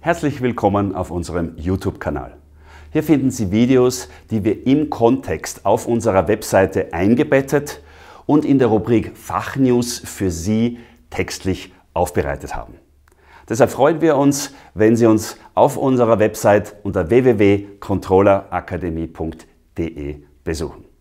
Herzlich willkommen auf unserem YouTube-Kanal. Hier finden Sie Videos, die wir im Kontext auf unserer Webseite eingebettet und in der Rubrik Fachnews für Sie textlich aufbereitet haben. Deshalb freuen wir uns, wenn Sie uns auf unserer Website unter www.controllerakademie.de besuchen.